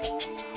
thank you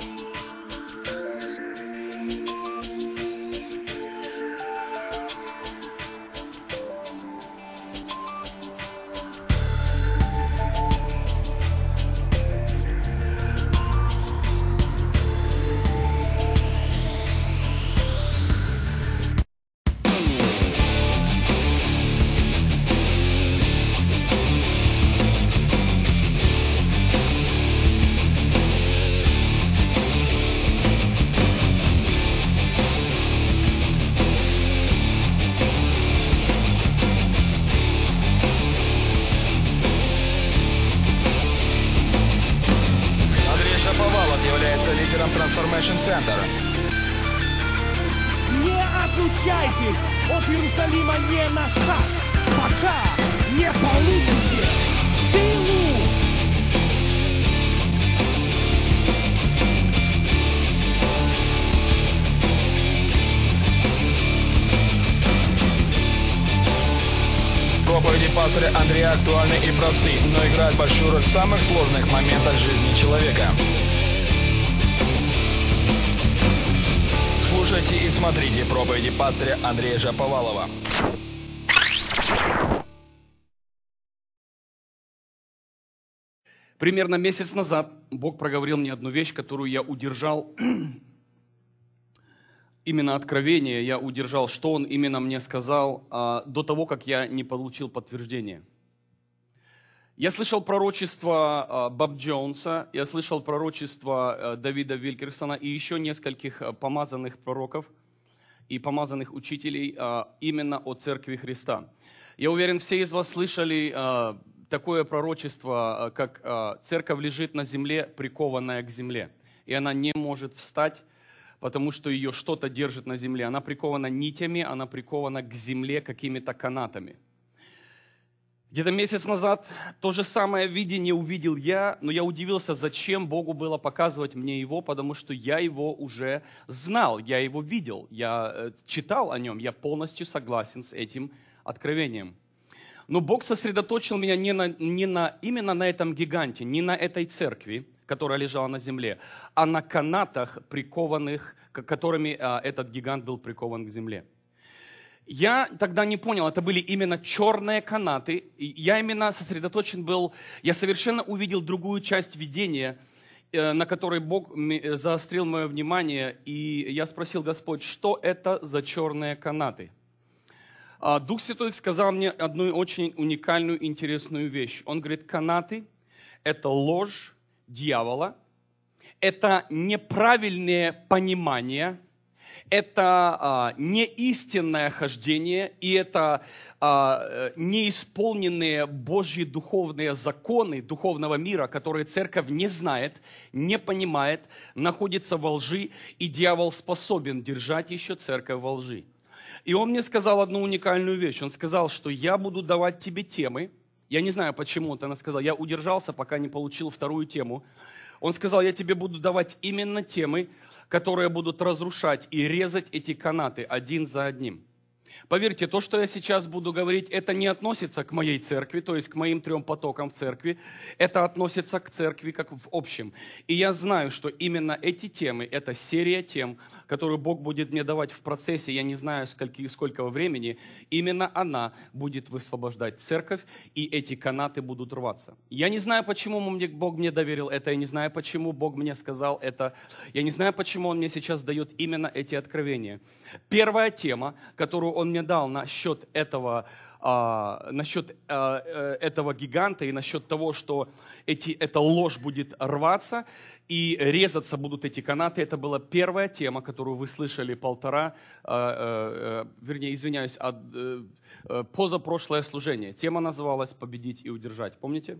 Андрея Жаповалова. Примерно месяц назад Бог проговорил мне одну вещь, которую я удержал именно откровение, я удержал, что он именно мне сказал а, до того, как я не получил подтверждение. Я слышал пророчество а, Боб Джонса, я слышал пророчество а, Давида Вилькерсона и еще нескольких помазанных пророков – и помазанных учителей а, именно о Церкви Христа. Я уверен, все из вас слышали а, такое пророчество, а, как «Церковь лежит на земле, прикованная к земле, и она не может встать, потому что ее что-то держит на земле. Она прикована нитями, она прикована к земле какими-то канатами». Где-то месяц назад то же самое видение увидел я, но я удивился, зачем Богу было показывать мне его, потому что я его уже знал, я его видел, я э, читал о нем, я полностью согласен с этим откровением. Но Бог сосредоточил меня не на, не на, именно на этом гиганте, не на этой церкви, которая лежала на земле, а на канатах, прикованных, которыми а, этот гигант был прикован к земле. Я тогда не понял, это были именно черные канаты. Я именно сосредоточен был, я совершенно увидел другую часть видения, э, на которой Бог э, заострил мое внимание, и я спросил Господь, что это за черные канаты? А Дух Святой сказал мне одну очень уникальную, интересную вещь. Он говорит, канаты – это ложь дьявола, это неправильное понимание – это а, не истинное хождение, и это а, э, неисполненные Божьи духовные законы духовного мира, которые церковь не знает, не понимает, находится во лжи, и дьявол способен держать еще церковь во лжи. И он мне сказал одну уникальную вещь. Он сказал, что я буду давать тебе темы. Я не знаю, почему он она сказал. Я удержался, пока не получил вторую тему. Он сказал, я тебе буду давать именно темы, которые будут разрушать и резать эти канаты один за одним. Поверьте, то, что я сейчас буду говорить, это не относится к моей церкви, то есть к моим трем потокам в церкви, это относится к церкви как в общем. И я знаю, что именно эти темы, эта серия тем, которую Бог будет мне давать в процессе, я не знаю, скольки, сколько времени, именно она будет высвобождать церковь, и эти канаты будут рваться. Я не знаю, почему мне, Бог мне доверил это, я не знаю, почему Бог мне сказал это, я не знаю, почему Он мне сейчас дает именно эти откровения. Первая тема, которую Он мне дал насчет этого а, насчет а, э, этого гиганта и насчет того, что эти, эта ложь будет рваться и резаться будут эти канаты. Это была первая тема, которую вы слышали полтора, а, э, э, вернее, извиняюсь, от, а, позапрошлое служение. Тема называлась «Победить и удержать». Помните?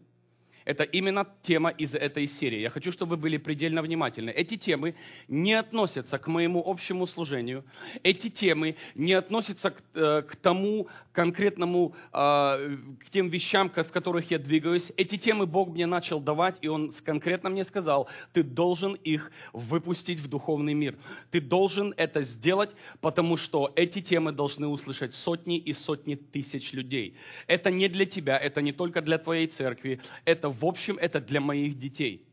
Это именно тема из этой серии. Я хочу, чтобы вы были предельно внимательны. Эти темы не относятся к моему общему служению. Эти темы не относятся к, э, к тому конкретному, э, к тем вещам, в которых я двигаюсь. Эти темы Бог мне начал давать, и Он конкретно мне сказал, ты должен их выпустить в духовный мир. Ты должен это сделать, потому что эти темы должны услышать сотни и сотни тысяч людей. Это не для тебя, это не только для твоей церкви, это в общем, это для моих детей.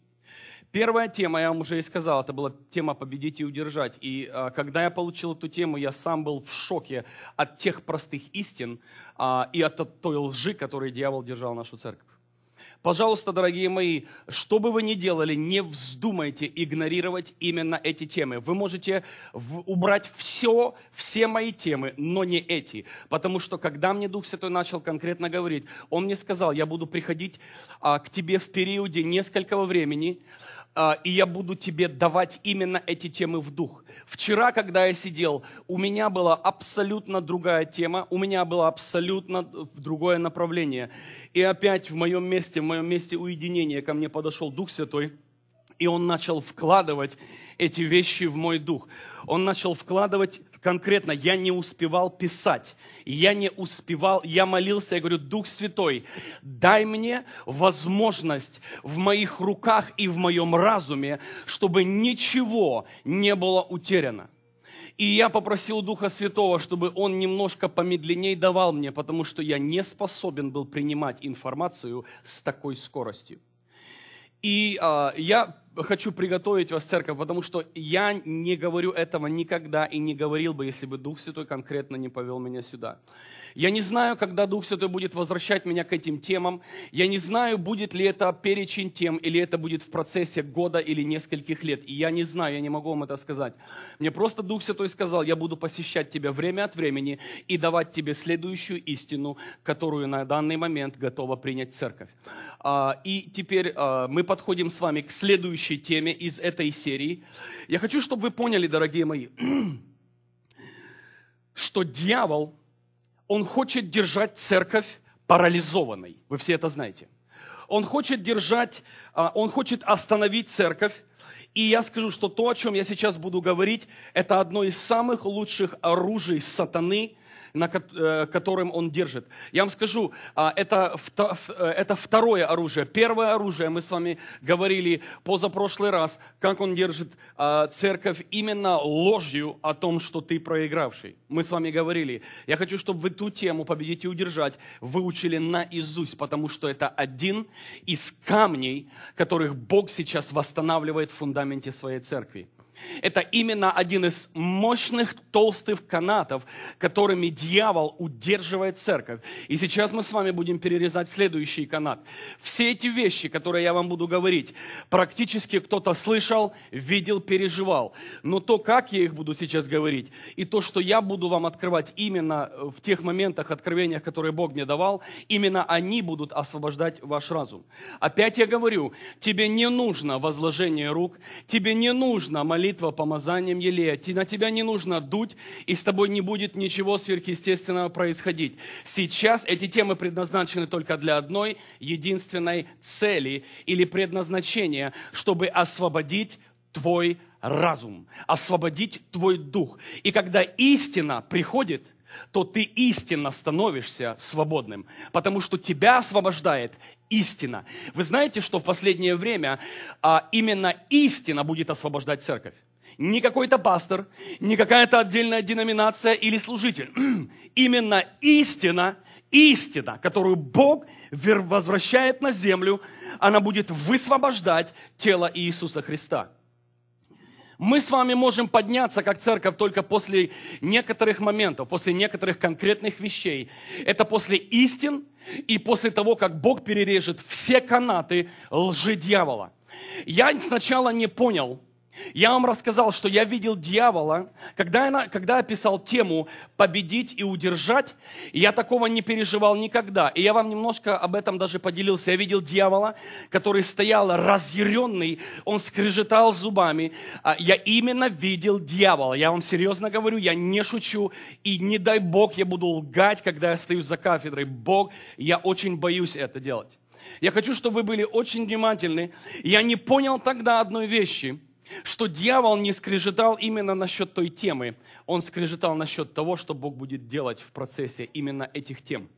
Первая тема, я вам уже и сказал, это была тема «Победить и удержать». И а, когда я получил эту тему, я сам был в шоке от тех простых истин а, и от той лжи, которую дьявол держал нашу церковь. Пожалуйста, дорогие мои, что бы вы ни делали, не вздумайте игнорировать именно эти темы. Вы можете убрать все, все мои темы, но не эти. Потому что, когда мне Дух Святой начал конкретно говорить, Он мне сказал, я буду приходить а, к тебе в периоде несколького времени, а, и я буду тебе давать именно эти темы в дух. Вчера, когда я сидел, у меня была абсолютно другая тема, у меня было абсолютно другое направление. И опять в моем месте, в моем месте уединения ко мне подошел Дух Святой, и он начал вкладывать эти вещи в мой дух. Он начал вкладывать конкретно я не успевал писать, я не успевал, я молился, я говорю, Дух Святой, дай мне возможность в моих руках и в моем разуме, чтобы ничего не было утеряно. И я попросил Духа Святого, чтобы Он немножко помедленней давал мне, потому что я не способен был принимать информацию с такой скоростью. И э, я хочу приготовить вас, церковь, потому что я не говорю этого никогда и не говорил бы, если бы Дух Святой конкретно не повел меня сюда. Я не знаю, когда Дух Святой будет возвращать меня к этим темам. Я не знаю, будет ли это перечень тем, или это будет в процессе года или нескольких лет. И я не знаю, я не могу вам это сказать. Мне просто Дух Святой сказал, я буду посещать тебя время от времени и давать тебе следующую истину, которую на данный момент готова принять церковь. А, и теперь а, мы подходим с вами к следующей теме из этой серии. Я хочу, чтобы вы поняли, дорогие мои, что дьявол – он хочет держать церковь парализованной. Вы все это знаете. Он хочет держать, а, он хочет остановить церковь. И я скажу, что то, о чем я сейчас буду говорить, это одно из самых лучших оружий сатаны – на э, которым он держит. Я вам скажу, а, это, э, это второе оружие. Первое оружие, мы с вами говорили позапрошлый раз, как он держит а, церковь именно ложью о том, что ты проигравший. Мы с вами говорили. Я хочу, чтобы вы ту тему «Победить и удержать» выучили наизусть, потому что это один из камней, которых Бог сейчас восстанавливает в фундаменте своей церкви. Это именно один из мощных толстых канатов, которыми дьявол удерживает церковь. И сейчас мы с вами будем перерезать следующий канат. Все эти вещи, которые я вам буду говорить, практически кто-то слышал, видел, переживал. Но то, как я их буду сейчас говорить, и то, что я буду вам открывать именно в тех моментах, откровениях, которые Бог мне давал, именно они будут освобождать ваш разум. Опять я говорю, тебе не нужно возложение рук, тебе не нужно молитва, молитва помазанием елея. На тебя не нужно дуть, и с тобой не будет ничего сверхъестественного происходить. Сейчас эти темы предназначены только для одной единственной цели или предназначения, чтобы освободить твой разум, освободить твой дух. И когда истина приходит – то ты истинно становишься свободным, потому что тебя освобождает истина. Вы знаете, что в последнее время а, именно истина будет освобождать церковь? Не какой-то пастор, не какая-то отдельная деноминация или служитель. именно истина, истина, которую Бог возвращает на землю, она будет высвобождать тело Иисуса Христа. Мы с вами можем подняться как церковь только после некоторых моментов, после некоторых конкретных вещей. Это после истин и после того, как Бог перережет все канаты лжи дьявола. Я сначала не понял, я вам рассказал, что я видел дьявола, когда, она, когда я писал тему «Победить и удержать», я такого не переживал никогда. И я вам немножко об этом даже поделился. Я видел дьявола, который стоял разъяренный, он скрежетал зубами. А, я именно видел дьявола. Я вам серьезно говорю, я не шучу. И не дай Бог я буду лгать, когда я стою за кафедрой. Бог, я очень боюсь это делать. Я хочу, чтобы вы были очень внимательны. Я не понял тогда одной вещи – что дьявол не скрежетал именно насчет той темы, он скрежетал насчет того, что Бог будет делать в процессе именно этих тем.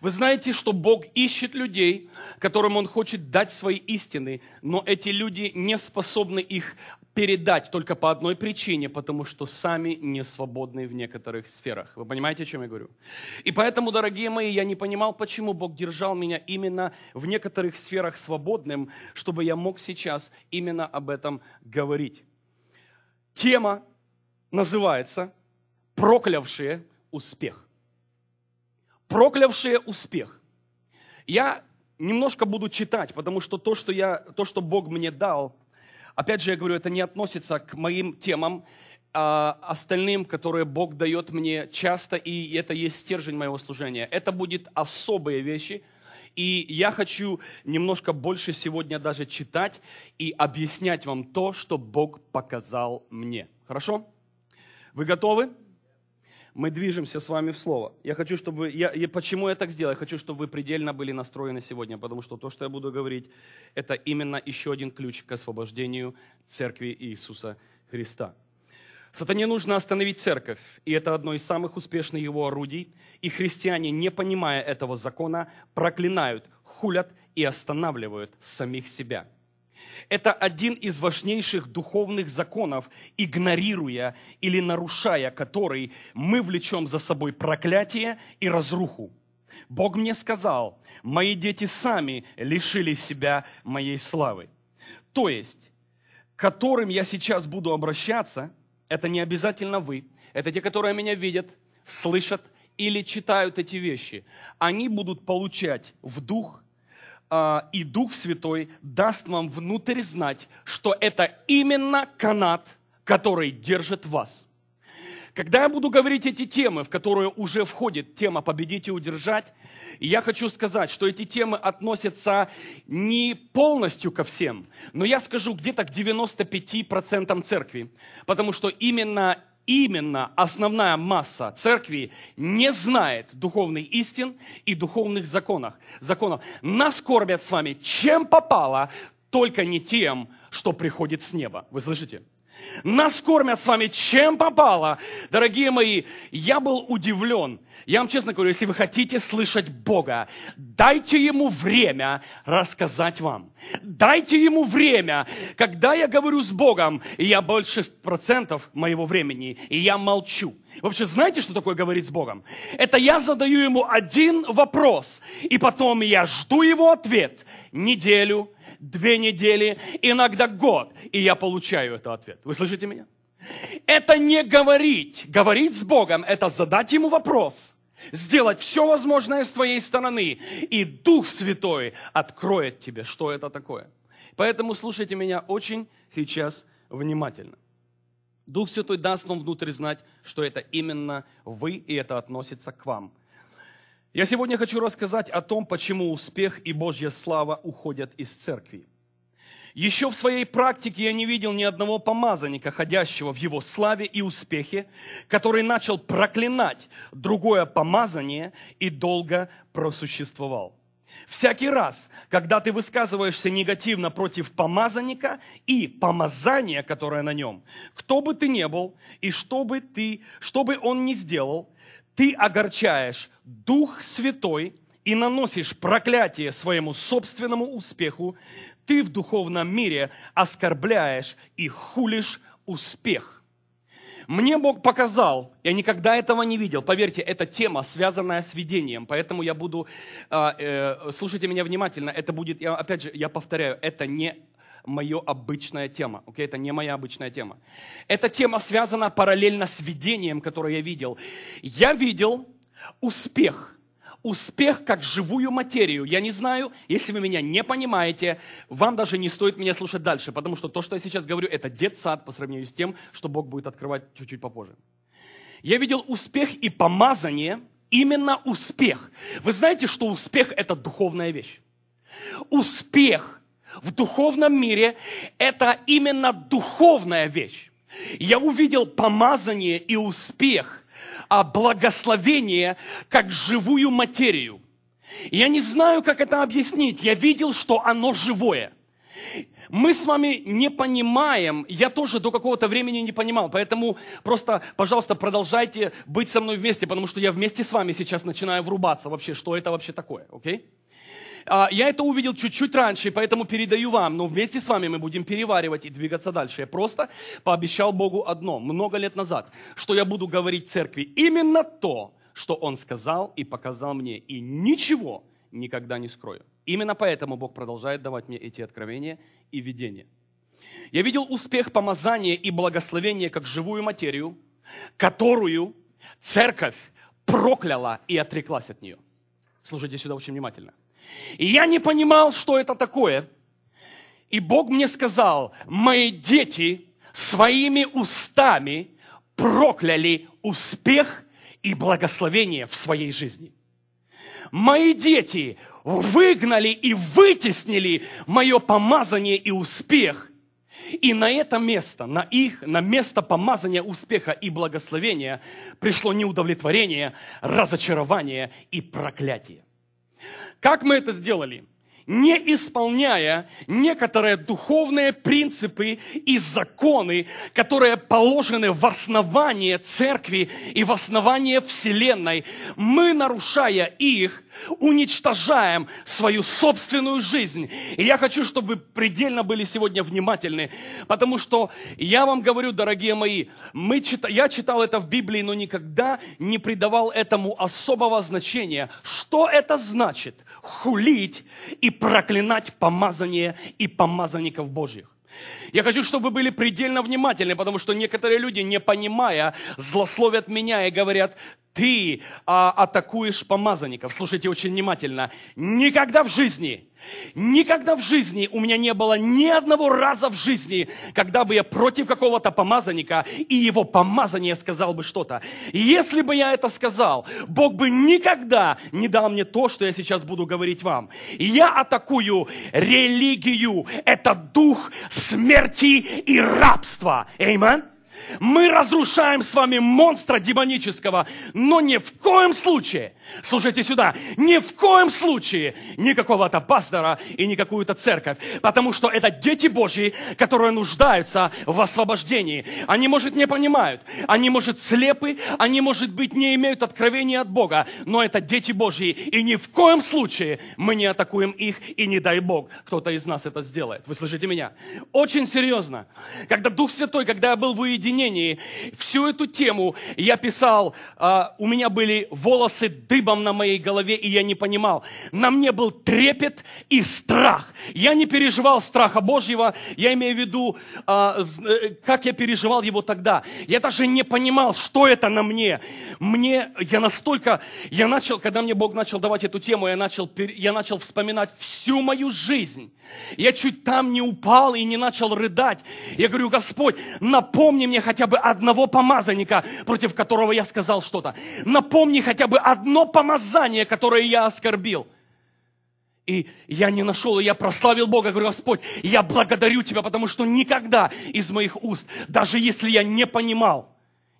Вы знаете, что Бог ищет людей, которым Он хочет дать свои истины, но эти люди не способны их передать только по одной причине, потому что сами не свободны в некоторых сферах. Вы понимаете, о чем я говорю? И поэтому, дорогие мои, я не понимал, почему Бог держал меня именно в некоторых сферах свободным, чтобы я мог сейчас именно об этом говорить. Тема называется «Проклявшие успех». Проклявшие успех. Я немножко буду читать, потому что то, что, я, то, что Бог мне дал – Опять же, я говорю, это не относится к моим темам, а остальным, которые Бог дает мне часто, и это есть стержень моего служения. Это будут особые вещи, и я хочу немножко больше сегодня даже читать и объяснять вам то, что Бог показал мне. Хорошо? Вы готовы? мы движемся с вами в Слово. Я хочу, чтобы вы... Я, я, почему я так сделал? Я хочу, чтобы вы предельно были настроены сегодня, потому что то, что я буду говорить, это именно еще один ключ к освобождению Церкви Иисуса Христа. Сатане нужно остановить церковь, и это одно из самых успешных его орудий. И христиане, не понимая этого закона, проклинают, хулят и останавливают самих себя – это один из важнейших духовных законов, игнорируя или нарушая который, мы влечем за собой проклятие и разруху. Бог мне сказал, мои дети сами лишили себя моей славы. То есть, к которым я сейчас буду обращаться, это не обязательно вы, это те, которые меня видят, слышат или читают эти вещи. Они будут получать в дух а, и Дух Святой даст вам внутрь знать, что это именно канат, который держит вас. Когда я буду говорить эти темы, в которые уже входит тема «Победить и удержать», я хочу сказать, что эти темы относятся не полностью ко всем, но я скажу где-то к 95% церкви, потому что именно именно основная масса церкви не знает духовных истин и духовных законах. законов. Нас кормят с вами чем попало, только не тем, что приходит с неба. Вы слышите? Нас кормят с вами чем попало. Дорогие мои, я был удивлен. Я вам честно говорю, если вы хотите слышать Бога, дайте Ему время рассказать вам. Дайте Ему время. Когда я говорю с Богом, я больше процентов моего времени, и я молчу. Вы вообще знаете, что такое говорить с Богом? Это я задаю Ему один вопрос, и потом я жду Его ответ неделю, две недели, иногда год, и я получаю этот ответ. Вы слышите меня? Это не говорить. Говорить с Богом – это задать Ему вопрос, сделать все возможное с твоей стороны, и Дух Святой откроет тебе, что это такое. Поэтому слушайте меня очень сейчас внимательно. Дух Святой даст вам внутрь знать, что это именно вы, и это относится к вам – я сегодня хочу рассказать о том, почему успех и Божья слава уходят из церкви. Еще в своей практике я не видел ни одного помазанника, ходящего в его славе и успехе, который начал проклинать другое помазание и долго просуществовал. Всякий раз, когда ты высказываешься негативно против помазанника и помазания, которое на нем, кто бы ты ни был и что бы ты, что бы он ни сделал, ты огорчаешь Дух Святой и наносишь проклятие своему собственному успеху, ты в духовном мире оскорбляешь и хулишь успех. Мне Бог показал, я никогда этого не видел. Поверьте, это тема, связанная с видением, поэтому я буду, э, э, слушайте меня внимательно, это будет, я, опять же, я повторяю, это не Мое обычная тема. Окей, okay? это не моя обычная тема. Эта тема связана параллельно с видением, которое я видел. Я видел успех – успех как живую материю. Я не знаю, если вы меня не понимаете, вам даже не стоит меня слушать дальше, потому что то, что я сейчас говорю, это детсад по сравнению с тем, что Бог будет открывать чуть-чуть попозже. Я видел успех и помазание, именно успех. Вы знаете, что успех – это духовная вещь. Успех в духовном мире это именно духовная вещь. Я увидел помазание и успех, а благословение как живую материю. Я не знаю, как это объяснить. Я видел, что оно живое. Мы с вами не понимаем, я тоже до какого-то времени не понимал, поэтому просто, пожалуйста, продолжайте быть со мной вместе, потому что я вместе с вами сейчас начинаю врубаться вообще, что это вообще такое, окей? Okay? А, я это увидел чуть-чуть раньше, поэтому передаю вам, но вместе с вами мы будем переваривать и двигаться дальше. Я просто пообещал Богу одно, много лет назад, что я буду говорить церкви именно то, что Он сказал и показал мне, и ничего никогда не скрою. Именно поэтому Бог продолжает давать мне эти откровения и видения. Я видел успех помазания и благословения как живую материю, которую церковь прокляла и отреклась от нее. Слушайте сюда очень внимательно. И я не понимал, что это такое. И Бог мне сказал, мои дети своими устами прокляли успех и благословение в своей жизни. Мои дети выгнали и вытеснили мое помазание и успех. И на это место, на их, на место помазания успеха и благословения пришло неудовлетворение, разочарование и проклятие. Как мы это сделали? не исполняя некоторые духовные принципы и законы, которые положены в основание церкви и в основание Вселенной, мы, нарушая их, уничтожаем свою собственную жизнь. И я хочу, чтобы вы предельно были сегодня внимательны, потому что я вам говорю, дорогие мои, мы чит... я читал это в Библии, но никогда не придавал этому особого значения. Что это значит? Хулить и проклинать помазание и помазанников Божьих. Я хочу, чтобы вы были предельно внимательны, потому что некоторые люди, не понимая, злословят меня и говорят, ты а, атакуешь помазанников. Слушайте очень внимательно. Никогда в жизни, никогда в жизни у меня не было ни одного раза в жизни, когда бы я против какого-то помазанника и его помазание сказал бы что-то. Если бы я это сказал, Бог бы никогда не дал мне то, что я сейчас буду говорить вам. Я атакую религию. Это дух смерти и рабства. Аминь. Мы разрушаем с вами монстра демонического, но ни в коем случае, слушайте сюда, ни в коем случае никакого какого-то пастора и ни какую-то церковь, потому что это дети Божьи, которые нуждаются в освобождении. Они, может, не понимают, они, может, слепы, они, может быть, не имеют откровения от Бога, но это дети Божьи, и ни в коем случае мы не атакуем их, и не дай Бог, кто-то из нас это сделает. Вы слышите меня? Очень серьезно. Когда Дух Святой, когда я был в уединении, обвинении. Всю эту тему я писал, а, у меня были волосы дыбом на моей голове, и я не понимал. На мне был трепет и страх. Я не переживал страха Божьего, я имею в виду, а, э, как я переживал его тогда. Я даже не понимал, что это на мне. Мне, я настолько, я начал, когда мне Бог начал давать эту тему, я начал, я начал вспоминать всю мою жизнь. Я чуть там не упал и не начал рыдать. Я говорю, Господь, напомни мне хотя бы одного помазанника, против которого я сказал что-то. Напомни хотя бы одно помазание, которое я оскорбил. И я не нашел, и я прославил Бога, говорю, Господь, я благодарю Тебя, потому что никогда из моих уст, даже если я не понимал,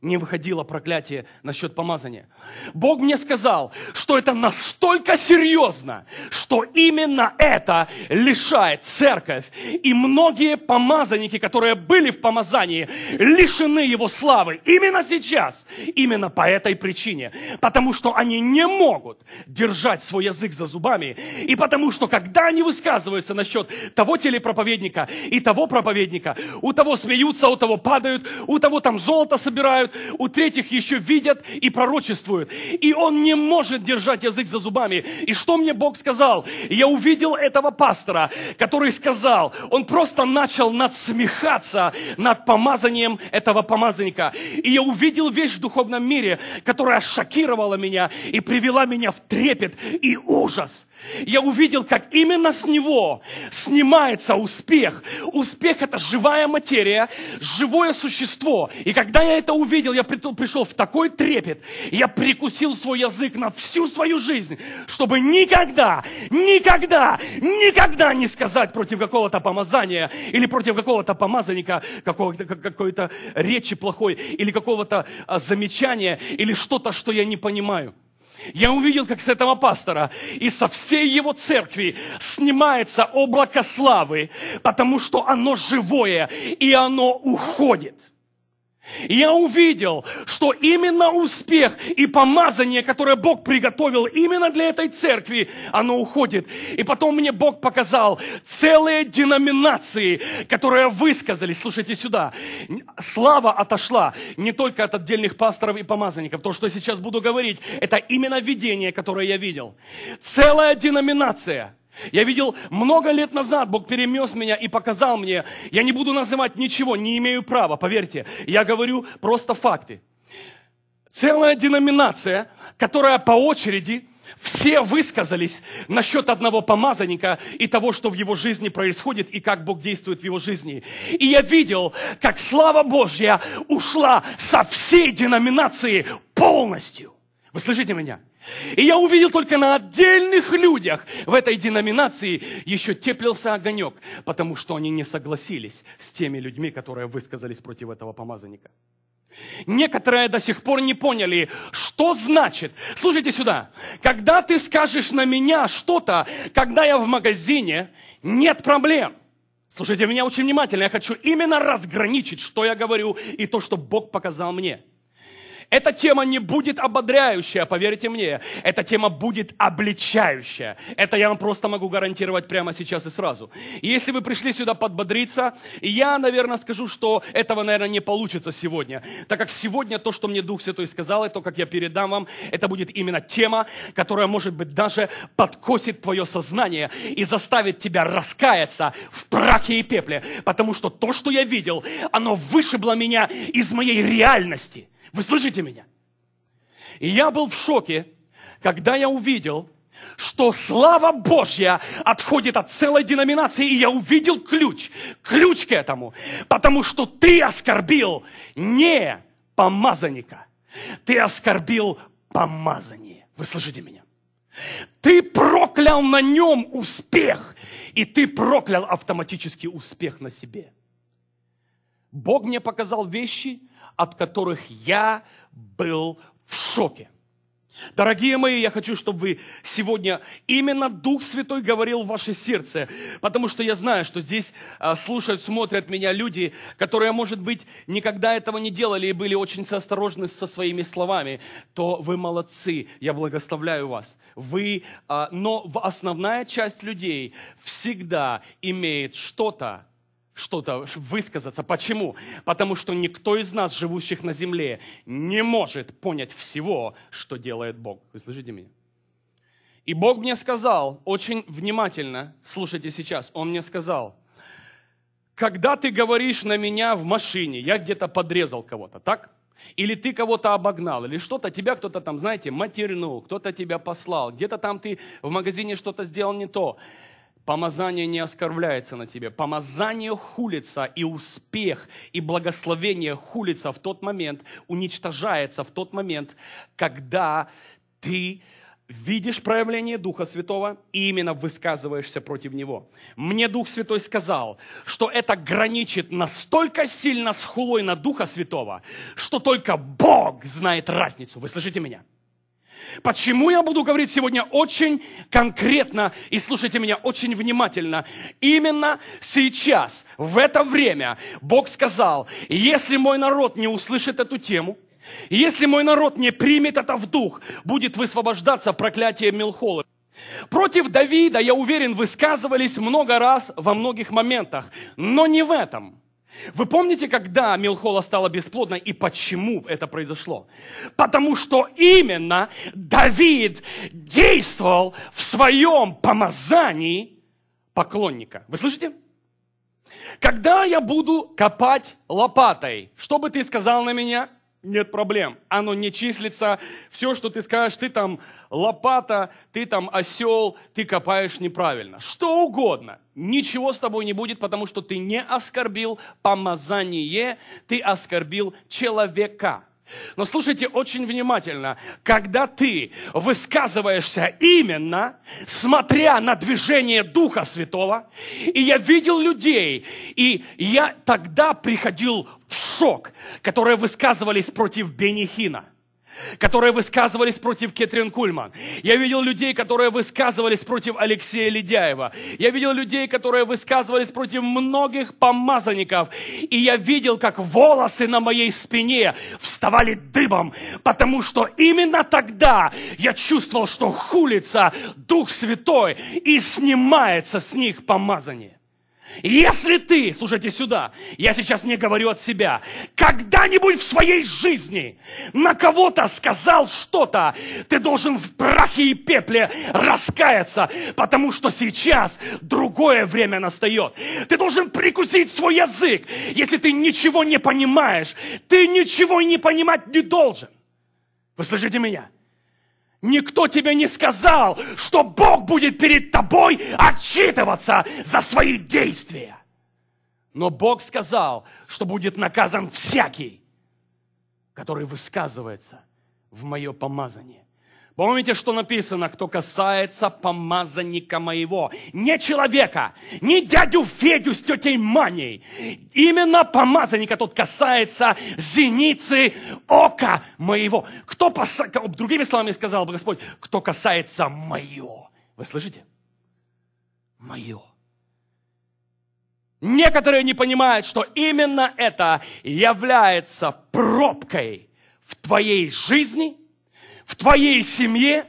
не выходило проклятие насчет помазания. Бог мне сказал, что это настолько серьезно, что именно это лишает церковь. И многие помазанники, которые были в помазании, лишены его славы именно сейчас, именно по этой причине. Потому что они не могут держать свой язык за зубами. И потому что, когда они высказываются насчет того телепроповедника и того проповедника, у того смеются, у того падают, у того там золото собирают, у третьих еще видят и пророчествуют. И он не может держать язык за зубами. И что мне Бог сказал? Я увидел этого пастора, который сказал, он просто начал надсмехаться над помазанием этого помазанника. И я увидел вещь в духовном мире, которая шокировала меня и привела меня в трепет и ужас. Я увидел, как именно с него снимается успех. Успех – это живая материя, живое существо. И когда я это увидел, я пришел в такой трепет, я прикусил свой язык на всю свою жизнь, чтобы никогда, никогда, никогда не сказать против какого-то помазания или против какого-то помазанника какой-то какой то речи плохой или какого-то а, замечания или что-то, что я не понимаю – я увидел, как с этого пастора и со всей его церкви снимается облако славы, потому что оно живое и оно уходит. И я увидел, что именно успех и помазание, которое Бог приготовил именно для этой церкви, оно уходит. И потом мне Бог показал целые деноминации, которые высказались. Слушайте сюда. Слава отошла не только от отдельных пасторов и помазанников. То, что я сейчас буду говорить, это именно видение, которое я видел. Целая деноминация – я видел много лет назад, Бог перемес меня и показал мне, я не буду называть ничего, не имею права, поверьте, я говорю просто факты. Целая деноминация, которая по очереди все высказались насчет одного помазанника и того, что в его жизни происходит и как Бог действует в его жизни. И я видел, как слава Божья ушла со всей деноминации полностью. Вы слышите меня? И я увидел только на отдельных людях в этой деноминации еще теплился огонек, потому что они не согласились с теми людьми, которые высказались против этого помазанника. Некоторые до сих пор не поняли, что значит. Слушайте сюда. Когда ты скажешь на меня что-то, когда я в магазине, нет проблем. Слушайте меня очень внимательно. Я хочу именно разграничить, что я говорю и то, что Бог показал мне. Эта тема не будет ободряющая, поверьте мне. Эта тема будет обличающая. Это я вам просто могу гарантировать прямо сейчас и сразу. если вы пришли сюда подбодриться, я, наверное, скажу, что этого, наверное, не получится сегодня. Так как сегодня то, что мне Дух Святой сказал, и то, как я передам вам, это будет именно тема, которая, может быть, даже подкосит твое сознание и заставит тебя раскаяться в прахе и пепле. Потому что то, что я видел, оно вышибло меня из моей реальности. Вы слышите меня? И я был в шоке, когда я увидел, что слава Божья отходит от целой деноминации, и я увидел ключ, ключ к этому, потому что ты оскорбил не помазанника, ты оскорбил помазание. Вы слышите меня? Ты проклял на нем успех, и ты проклял автоматически успех на себе. Бог мне показал вещи, от которых я был в шоке. Дорогие мои, я хочу, чтобы вы сегодня именно Дух Святой говорил в ваше сердце, потому что я знаю, что здесь а, слушают, смотрят меня люди, которые, может быть, никогда этого не делали и были очень осторожны со своими словами, то вы молодцы, я благословляю вас. Вы, а, но основная часть людей всегда имеет что-то, что-то высказаться. Почему? Потому что никто из нас, живущих на земле, не может понять всего, что делает Бог. Вы слышите меня? И Бог мне сказал, очень внимательно, слушайте сейчас, Он мне сказал, когда ты говоришь на меня в машине, я где-то подрезал кого-то, так? Или ты кого-то обогнал, или что-то, тебя кто-то там, знаете, матернул, кто-то тебя послал, где-то там ты в магазине что-то сделал не то. Помазание не оскорбляется на тебе. Помазание хулится, и успех, и благословение хулится в тот момент, уничтожается в тот момент, когда ты видишь проявление Духа Святого и именно высказываешься против Него. Мне Дух Святой сказал, что это граничит настолько сильно с хулой на Духа Святого, что только Бог знает разницу. Вы слышите меня? Почему я буду говорить сегодня очень конкретно и слушайте меня очень внимательно. Именно сейчас, в это время, Бог сказал, если мой народ не услышит эту тему, если мой народ не примет это в дух, будет высвобождаться проклятие Милхола. Против Давида, я уверен, высказывались много раз во многих моментах, но не в этом – вы помните, когда Милхола стала бесплодной и почему это произошло? Потому что именно Давид действовал в своем помазании поклонника. Вы слышите? Когда я буду копать лопатой, что бы ты сказал на меня? нет проблем. Оно не числится. Все, что ты скажешь, ты там лопата, ты там осел, ты копаешь неправильно. Что угодно. Ничего с тобой не будет, потому что ты не оскорбил помазание, ты оскорбил человека. Но слушайте очень внимательно, когда ты высказываешься именно, смотря на движение Духа Святого, и я видел людей, и я тогда приходил в шок, которые высказывались против Бенихина – которые высказывались против Кетрин Кульман. Я видел людей, которые высказывались против Алексея Ледяева. Я видел людей, которые высказывались против многих помазанников. И я видел, как волосы на моей спине вставали дыбом, потому что именно тогда я чувствовал, что хулится Дух Святой и снимается с них помазание. Если ты, слушайте сюда, я сейчас не говорю от себя, когда-нибудь в своей жизни на кого-то сказал что-то, ты должен в прахе и пепле раскаяться, потому что сейчас другое время настает. Ты должен прикусить свой язык. Если ты ничего не понимаешь, ты ничего не понимать не должен. Вы слышите меня? Никто тебе не сказал, что Бог будет перед тобой отчитываться за свои действия. Но Бог сказал, что будет наказан всякий, который высказывается в мое помазание. Помните, что написано, кто касается помазанника моего? Не человека, не дядю Федю с тетей Маней. Именно помазанника тот касается зеницы ока моего. Кто пос... Другими словами сказал бы Господь, кто касается мое. Вы слышите? Мое. Некоторые не понимают, что именно это является пробкой в твоей жизни – в твоей семье.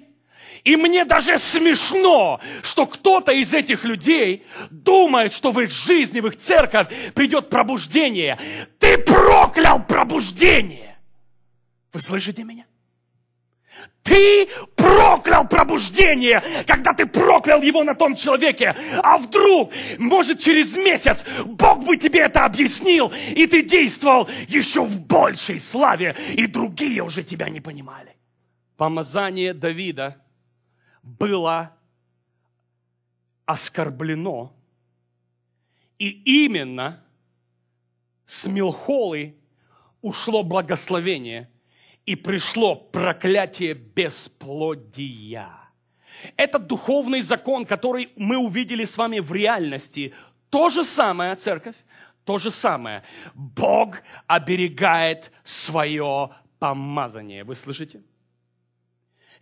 И мне даже смешно, что кто-то из этих людей думает, что в их жизни, в их церковь придет пробуждение. Ты проклял пробуждение! Вы слышите меня? Ты проклял пробуждение, когда ты проклял его на том человеке. А вдруг, может, через месяц Бог бы тебе это объяснил, и ты действовал еще в большей славе, и другие уже тебя не понимали помазание Давида было оскорблено. И именно с Милхолы ушло благословение и пришло проклятие бесплодия. Это духовный закон, который мы увидели с вами в реальности. То же самое, церковь, то же самое. Бог оберегает свое помазание. Вы слышите?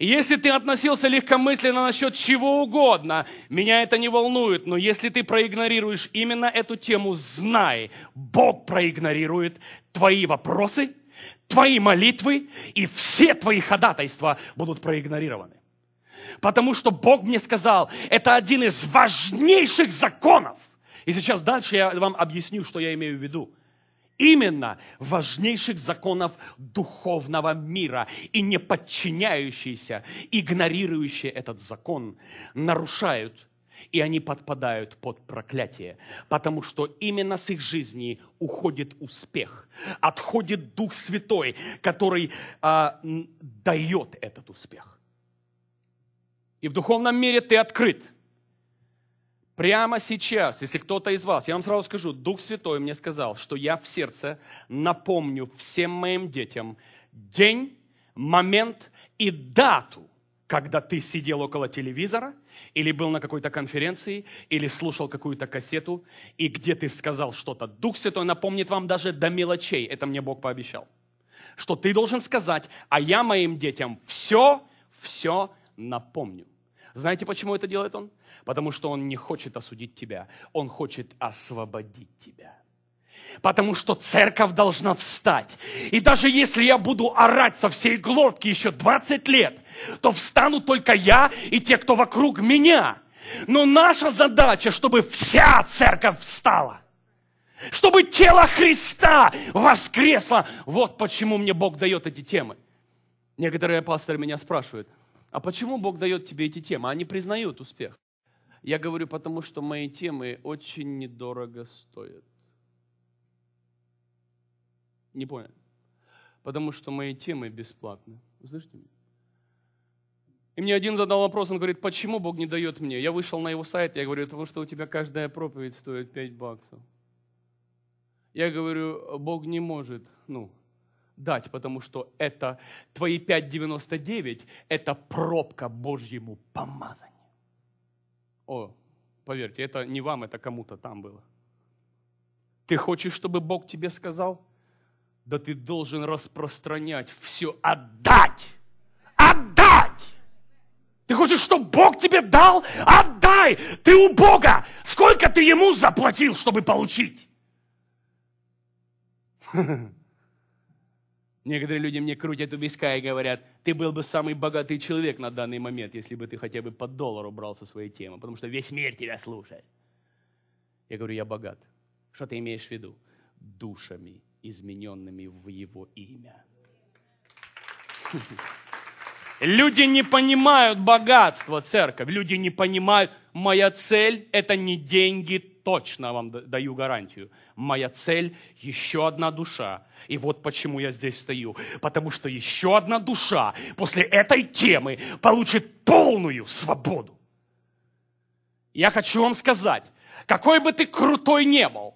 И если ты относился легкомысленно насчет чего угодно, меня это не волнует, но если ты проигнорируешь именно эту тему, знай, Бог проигнорирует твои вопросы, твои молитвы и все твои ходатайства будут проигнорированы. Потому что Бог мне сказал, это один из важнейших законов. И сейчас дальше я вам объясню, что я имею в виду именно важнейших законов духовного мира. И не подчиняющиеся, игнорирующие этот закон, нарушают и они подпадают под проклятие, потому что именно с их жизни уходит успех, отходит Дух Святой, который а, дает этот успех. И в духовном мире ты открыт – Прямо сейчас, если кто-то из вас, я вам сразу скажу, Дух Святой мне сказал, что я в сердце напомню всем моим детям день, момент и дату, когда ты сидел около телевизора, или был на какой-то конференции, или слушал какую-то кассету, и где ты сказал что-то. Дух Святой напомнит вам даже до мелочей, это мне Бог пообещал, что ты должен сказать, а я моим детям все, все напомню. Знаете, почему это делает он? Потому что он не хочет осудить тебя, он хочет освободить тебя. Потому что церковь должна встать. И даже если я буду орать со всей глотки еще 20 лет, то встану только я и те, кто вокруг меня. Но наша задача, чтобы вся церковь встала. Чтобы тело Христа воскресло. Вот почему мне Бог дает эти темы. Некоторые пасторы меня спрашивают – а почему Бог дает тебе эти темы? Они признают успех. Я говорю, потому что мои темы очень недорого стоят. Не понял. Потому что мои темы бесплатны. Слышите меня? И мне один задал вопрос, он говорит, почему Бог не дает мне? Я вышел на его сайт, я говорю, потому что у тебя каждая проповедь стоит 5 баксов. Я говорю, Бог не может, ну, дать, потому что это твои 5,99, это пробка Божьему помазанию. О, поверьте, это не вам, это кому-то там было. Ты хочешь, чтобы Бог тебе сказал? Да ты должен распространять все, отдать, отдать. Ты хочешь, чтобы Бог тебе дал? Отдай! Ты у Бога! Сколько ты Ему заплатил, чтобы получить? Некоторые люди мне крутят у виска и говорят, ты был бы самый богатый человек на данный момент, если бы ты хотя бы по доллару брал со своей темы, потому что весь мир тебя слушает. Я говорю, я богат. Что ты имеешь в виду? Душами, измененными в его имя. Люди не понимают богатство, церковь. Люди не понимают, моя цель – это не деньги, точно вам даю гарантию. Моя цель – еще одна душа. И вот почему я здесь стою. Потому что еще одна душа после этой темы получит полную свободу. Я хочу вам сказать, какой бы ты крутой не был,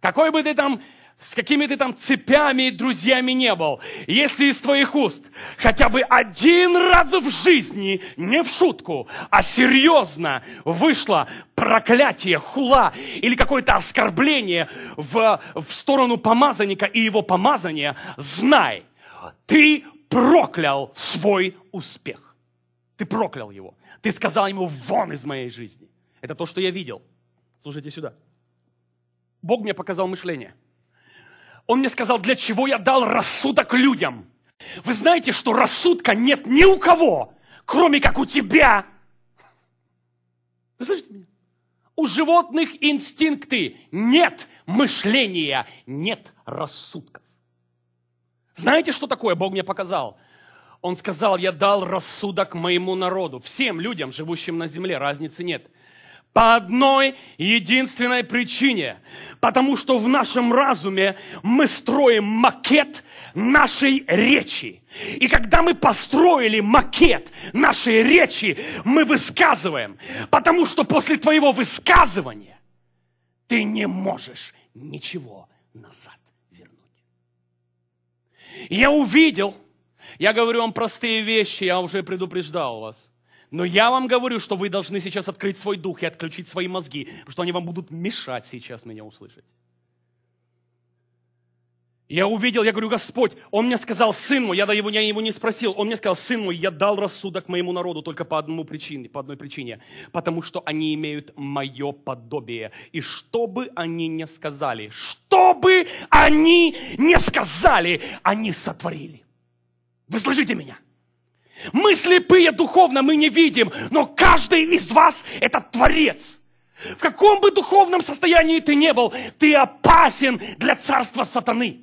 какой бы ты там с какими ты там цепями и друзьями не был, если из твоих уст хотя бы один раз в жизни, не в шутку, а серьезно вышло проклятие, хула или какое-то оскорбление в, в сторону помазанника и его помазания, знай, ты проклял свой успех. Ты проклял его. Ты сказал ему вон из моей жизни. Это то, что я видел. Слушайте сюда. Бог мне показал мышление – он мне сказал, для чего я дал рассудок людям. Вы знаете, что рассудка нет ни у кого, кроме как у тебя. Вы слышите меня? У животных инстинкты нет мышления, нет рассудка. Знаете, что такое Бог мне показал? Он сказал, я дал рассудок моему народу. Всем людям, живущим на земле, разницы нет. По одной единственной причине. Потому что в нашем разуме мы строим макет нашей речи. И когда мы построили макет нашей речи, мы высказываем. Потому что после твоего высказывания ты не можешь ничего назад вернуть. Я увидел, я говорю вам простые вещи, я уже предупреждал вас – но я вам говорю, что вы должны сейчас открыть свой дух и отключить свои мозги, потому что они вам будут мешать сейчас меня услышать. Я увидел, я говорю, Господь, он мне сказал, сын мой, я его, я его не спросил, он мне сказал, сын мой, я дал рассудок моему народу только по, одному причине, по одной причине, потому что они имеют мое подобие. И что бы они не сказали, что бы они не сказали, они сотворили. Вы слышите меня? Мы слепые духовно, мы не видим, но каждый из вас – это Творец. В каком бы духовном состоянии ты не был, ты опасен для царства сатаны.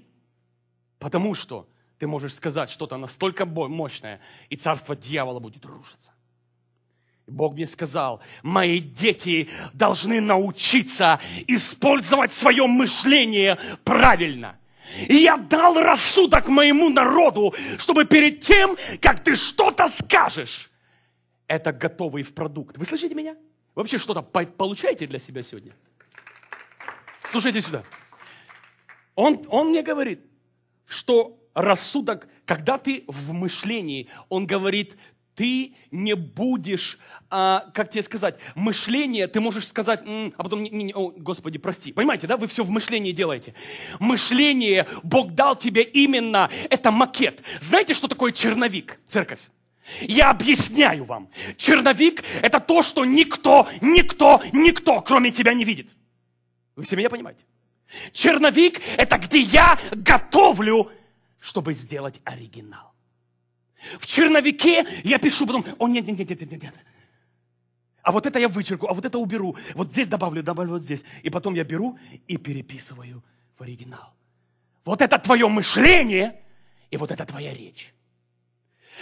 Потому что ты можешь сказать что-то настолько мощное, и царство дьявола будет рушиться. Бог мне сказал, мои дети должны научиться использовать свое мышление правильно – и я дал рассудок моему народу, чтобы перед тем, как ты что-то скажешь, это готовый в продукт. Вы слышите меня? Вы вообще что-то получаете для себя сегодня? Слушайте сюда. Он, он мне говорит, что рассудок, когда ты в мышлении, он говорит, ты не будешь, а, как тебе сказать, мышление, ты можешь сказать, м-м", а потом, не, не, о, Господи, прости. Понимаете, да, вы все в мышлении делаете. Мышление Бог дал тебе именно, это макет. Знаете, что такое черновик, церковь? Я объясняю вам. Черновик – это то, что никто, никто, никто, кроме тебя не видит. Вы все меня понимаете? Черновик – это где я готовлю, чтобы сделать оригинал. В черновике я пишу потом, о нет, нет, нет, нет, нет, нет. А вот это я вычеркну, а вот это уберу. Вот здесь добавлю, добавлю вот здесь. И потом я беру и переписываю в оригинал. Вот это твое мышление и вот это твоя речь.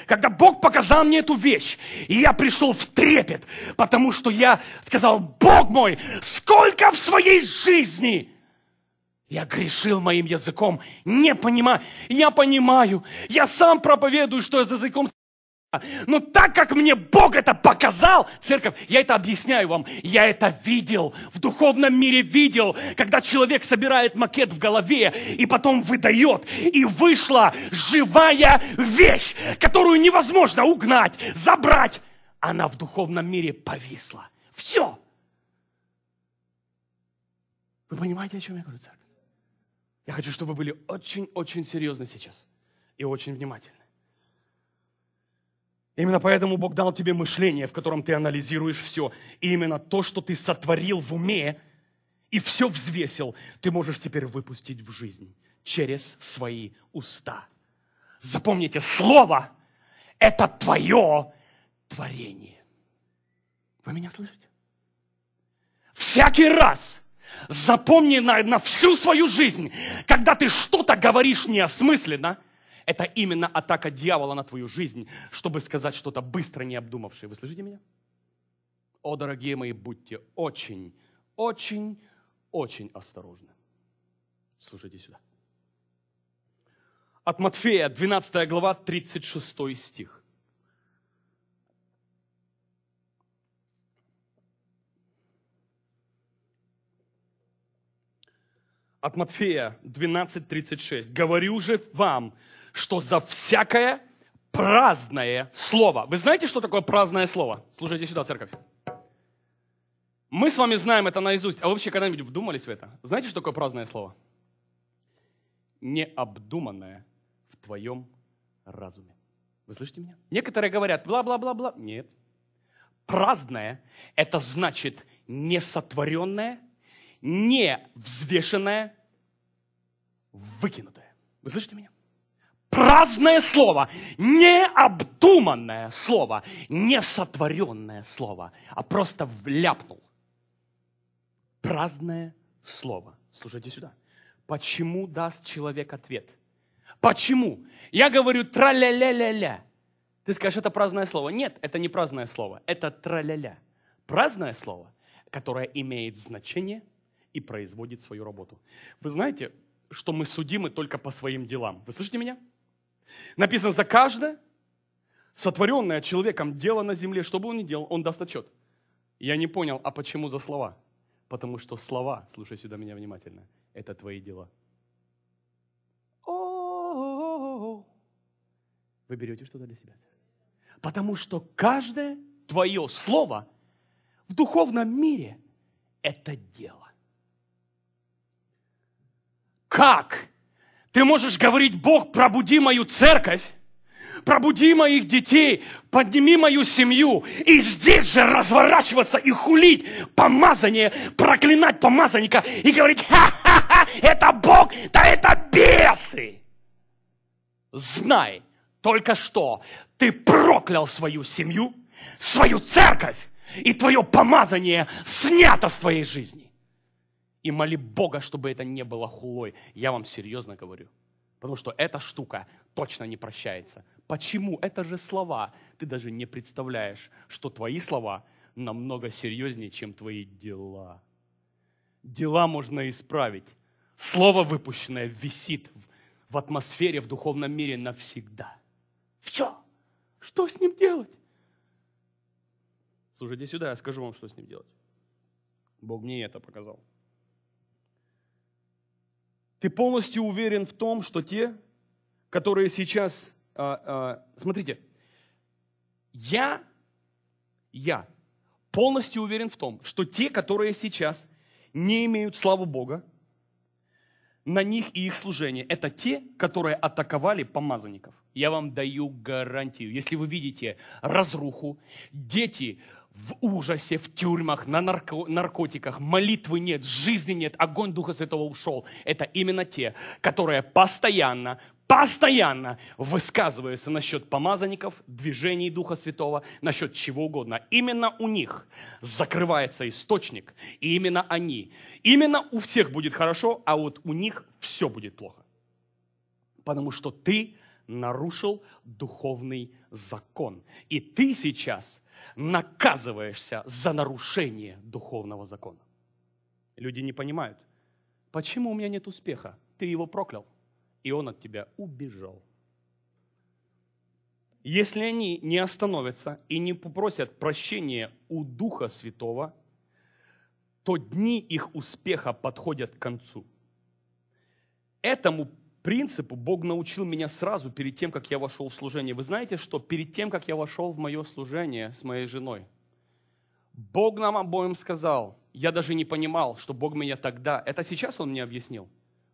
Когда Бог показал мне эту вещь, и я пришел в трепет, потому что я сказал, Бог мой, сколько в своей жизни я грешил моим языком, не понимаю. Я понимаю, я сам проповедую, что я за языком но так как мне Бог это показал, церковь, я это объясняю вам, я это видел, в духовном мире видел, когда человек собирает макет в голове и потом выдает, и вышла живая вещь, которую невозможно угнать, забрать. Она в духовном мире повисла. Все. Вы понимаете, о чем я говорю, церковь? Я хочу, чтобы вы были очень-очень серьезны сейчас и очень внимательны. Именно поэтому Бог дал тебе мышление, в котором ты анализируешь все. И именно то, что ты сотворил в уме и все взвесил, ты можешь теперь выпустить в жизнь через свои уста. Запомните, слово – это твое творение. Вы меня слышите? Всякий раз – Запомни на, на всю свою жизнь, когда ты что-то говоришь неосмысленно, это именно атака дьявола на твою жизнь, чтобы сказать что-то быстро не обдумавшее. Вы слышите меня? О, дорогие мои, будьте очень, очень, очень осторожны. Слушайте сюда. От Матфея, 12 глава, 36 стих. от Матфея 12.36. «Говорю же вам, что за всякое праздное слово». Вы знаете, что такое праздное слово? Слушайте сюда, церковь. Мы с вами знаем это наизусть. А вы вообще когда-нибудь вдумались в это? Знаете, что такое праздное слово? Необдуманное в твоем разуме. Вы слышите меня? Некоторые говорят, бла-бла-бла-бла. Нет. Праздное – это значит несотворенное – не взвешенное, выкинутое. Вы слышите меня? праздное слово, необдуманное слово, не сотворенное слово, а просто вляпнул. Праздное слово. Слушайте сюда. Почему даст человек ответ? Почему? Я говорю тра-ля-ля-ля-ля. Ты скажешь, это праздное слово. Нет, это не праздное слово, это тра-ля-ля. Праздное слово, которое имеет значение – и производит свою работу. Вы знаете, что мы судимы только по своим делам. Вы слышите меня? Написано, за каждое сотворенное человеком дело на земле, что бы он ни делал, он даст отчет. Я не понял, а почему за слова? Потому что слова, слушай сюда меня внимательно, это твои дела. о Вы берете что-то для себя. Потому что каждое твое слово в духовном мире – это дело. Как ты можешь говорить, Бог, пробуди мою церковь, пробуди моих детей, подними мою семью. И здесь же разворачиваться и хулить помазание, проклинать помазанника и говорить, ха-ха-ха, это Бог, да это бесы. Знай только что, ты проклял свою семью, свою церковь, и твое помазание снято с твоей жизни и моли Бога, чтобы это не было хулой. Я вам серьезно говорю. Потому что эта штука точно не прощается. Почему? Это же слова. Ты даже не представляешь, что твои слова намного серьезнее, чем твои дела. Дела можно исправить. Слово выпущенное висит в атмосфере, в духовном мире навсегда. Все. Что с ним делать? Слушайте сюда, я скажу вам, что с ним делать. Бог мне это показал. Ты полностью уверен в том, что те, которые сейчас... А, а, смотрите, я, я полностью уверен в том, что те, которые сейчас не имеют славу Бога, на них и их служение. Это те, которые атаковали помазанников. Я вам даю гарантию. Если вы видите разруху, дети в ужасе, в тюрьмах, на нарко- наркотиках, молитвы нет, жизни нет, огонь Духа Святого ушел. Это именно те, которые постоянно, постоянно высказываются насчет помазанников, движений Духа Святого, насчет чего угодно. Именно у них закрывается источник, и именно они. Именно у всех будет хорошо, а вот у них все будет плохо. Потому что ты нарушил духовный закон. И ты сейчас наказываешься за нарушение духовного закона. Люди не понимают, почему у меня нет успеха? Ты его проклял, и он от тебя убежал. Если они не остановятся и не попросят прощения у Духа Святого, то дни их успеха подходят к концу. Этому принципу Бог научил меня сразу перед тем, как я вошел в служение. Вы знаете, что перед тем, как я вошел в мое служение с моей женой, Бог нам обоим сказал, я даже не понимал, что Бог меня тогда, это сейчас Он мне объяснил,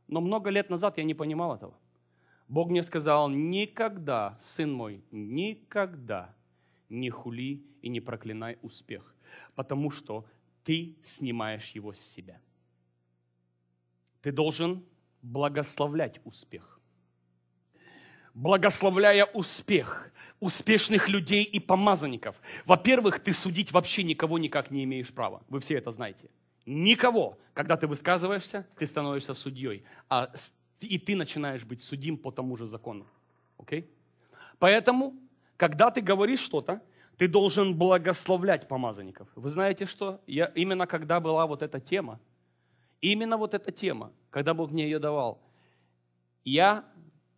но много лет назад я не понимал этого. Бог мне сказал, никогда, сын мой, никогда не хули и не проклинай успех, потому что ты снимаешь его с себя. Ты должен благословлять успех. Благословляя успех успешных людей и помазанников. Во-первых, ты судить вообще никого никак не имеешь права. Вы все это знаете. Никого. Когда ты высказываешься, ты становишься судьей. А, и ты начинаешь быть судим по тому же закону. Okay? Поэтому, когда ты говоришь что-то, ты должен благословлять помазанников. Вы знаете что? Я, именно когда была вот эта тема, именно вот эта тема, когда Бог мне ее давал, я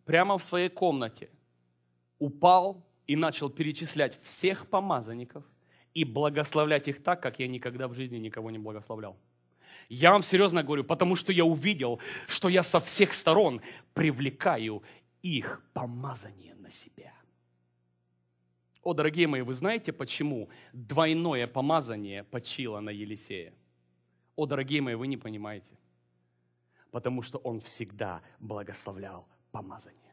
прямо в своей комнате упал и начал перечислять всех помазанников и благословлять их так, как я никогда в жизни никого не благословлял. Я вам серьезно говорю, потому что я увидел, что я со всех сторон привлекаю их помазание на себя. О, дорогие мои, вы знаете, почему двойное помазание почило на Елисея? О, дорогие мои, вы не понимаете. Потому что Он всегда благословлял помазание.